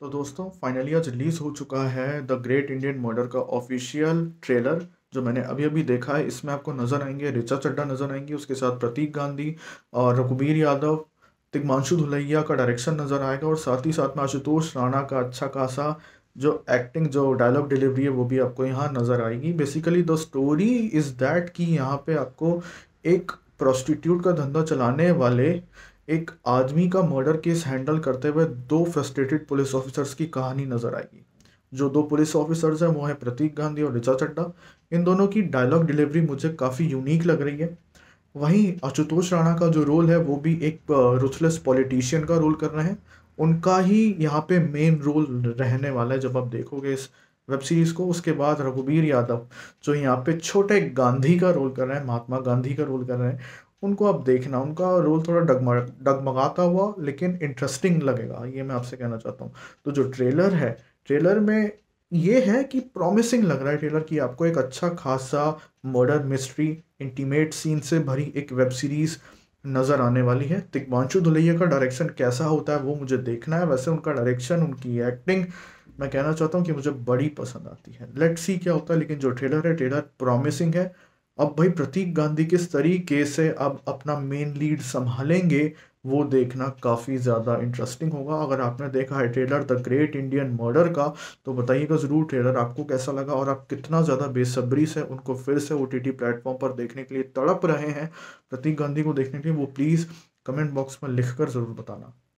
तो दोस्तों फाइनली आज रिलीज़ हो चुका है द ग्रेट इंडियन मर्डर का ऑफिशियल ट्रेलर जो मैंने अभी अभी देखा है इसमें आपको नज़र आएंगे ऋचा चड्डा नज़र आएंगे उसके साथ प्रतीक गांधी और रघुबीर यादव तिग्मांशु धुलैया का डायरेक्शन नज़र आएगा और साथ ही साथ में आशुतोष राणा का अच्छा खासा जो एक्टिंग जो डायलॉग डिलीवरी है वो भी आपको यहाँ नज़र आएगी basically the story is that कि यहाँ पे आपको एक प्रोस्टिट्यूट का धंधा चलाने वाले एक आदमी का मर्डर केस हैंडल करते हुए दो फ्रस्ट्रेटेड पुलिस ऑफिसर्स की कहानी नजर आएगी जो दो पुलिस ऑफिसर्स हैं वो हैं प्रतीक गांधी और ऋचा चड्डा इन दोनों की डायलॉग डिलीवरी मुझे काफ़ी यूनिक लग रही है वहीं आशुतोष राणा का जो रोल है वो भी एक रुथलेस पॉलिटिशियन का रोल कर रहे हैं उनका ही यहाँ पे मेन रोल रहने वाला है जब आप देखोगे इस वेब सीरीज़ को उसके बाद रघुबीर यादव जो यहाँ पे छोटे गांधी का रोल कर रहे हैं महात्मा गांधी का रोल कर रहे हैं उनको आप देखना उनका रोल थोड़ा डगमग डगमगाता हुआ लेकिन इंटरेस्टिंग लगेगा ये मैं आपसे कहना चाहता हूँ तो जो ट्रेलर है ट्रेलर में ये है कि प्रॉमिसिंग लग रहा है ट्रेलर कि आपको एक अच्छा खासा मर्डर मिस्ट्री इंटीमेट सीन से भरी एक वेब सीरीज़ नज़र आने वाली है तिग्बांशु दुलैया का डायरेक्शन कैसा होता है वो मुझे देखना है वैसे उनका डायरेक्शन उनकी एक्टिंग मैं कहना चाहता हूँ कि मुझे बड़ी पसंद आती है लेट्स सी क्या होता है लेकिन जो ट्रेलर है ट्रेलर प्रॉमिसिंग है अब भाई प्रतीक गांधी किस तरीके से अब अपना मेन लीड संभालेंगे वो देखना काफ़ी ज़्यादा इंटरेस्टिंग होगा अगर आपने देखा है trailer the great Indian murder का तो बताइएगा ज़रूर ट्रेलर आपको कैसा लगा और आप कितना ज़्यादा बेसब्री से उनको फिर से ओ टी टी प्लेटफॉर्म पर देखने के लिए तड़प रहे हैं प्रतीक गांधी को देखने के लिए वो प्लीज़ कमेंट बॉक्स में लिख कर ज़रूर बताना